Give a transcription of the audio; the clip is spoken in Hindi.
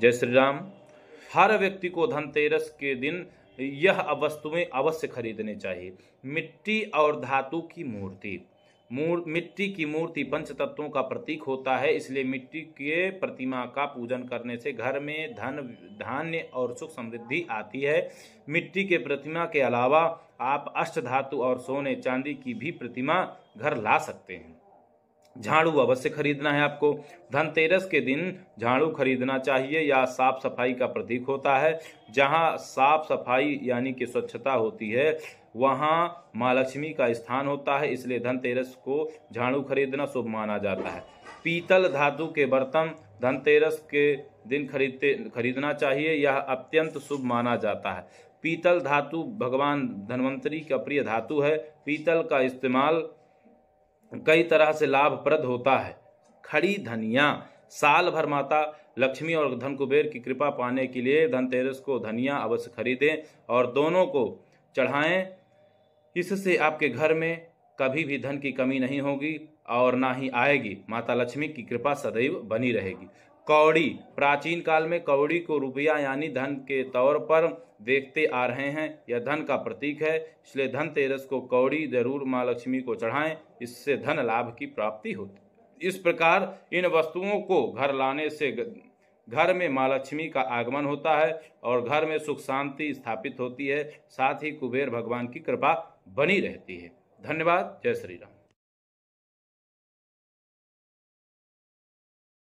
जय श्री राम हर व्यक्ति को धनतेरस के दिन यह वस्तुएं अवश्य खरीदने चाहिए मिट्टी और धातु की मूर्ति मूर मिट्टी की मूर्ति पंच तत्वों का प्रतीक होता है इसलिए मिट्टी के प्रतिमा का पूजन करने से घर में धन धान्य और सुख समृद्धि आती है मिट्टी के प्रतिमा के अलावा आप अष्ट धातु और सोने चांदी की भी प्रतिमा घर ला सकते हैं झाड़ू अवश्य खरीदना है आपको धनतेरस के दिन झाड़ू खरीदना चाहिए या साफ सफाई का प्रतीक होता है जहाँ साफ सफाई यानी कि स्वच्छता होती है वहाँ माँ लक्ष्मी का स्थान होता है इसलिए धनतेरस को झाड़ू खरीदना शुभ माना जाता है पीतल धातु के बर्तन धनतेरस के दिन खरीदते खरीदना चाहिए यह अत्यंत शुभ माना जाता है पीतल धातु भगवान धन्वंतरी का प्रिय धातु है पीतल का इस्तेमाल कई तरह से लाभप्रद होता है खड़ी धनिया साल भर माता लक्ष्मी और धन कुबेर की कृपा पाने के लिए धनतेरस को धनिया अवश्य खरीदें और दोनों को चढ़ाएं इससे आपके घर में कभी भी धन की कमी नहीं होगी और ना ही आएगी माता लक्ष्मी की कृपा सदैव बनी रहेगी कौड़ी प्राचीन काल में कौड़ी को रुपया यानी धन के तौर पर देखते आ रहे हैं यह धन का प्रतीक है इसलिए धनतेरस को कौड़ी जरूर माँ लक्ष्मी को चढ़ाएं इससे धन लाभ की प्राप्ति होती इस प्रकार इन वस्तुओं को घर लाने से घर में माँ लक्ष्मी का आगमन होता है और घर में सुख शांति स्थापित होती है साथ ही कुबेर भगवान की कृपा बनी रहती है धन्यवाद जय श्री राम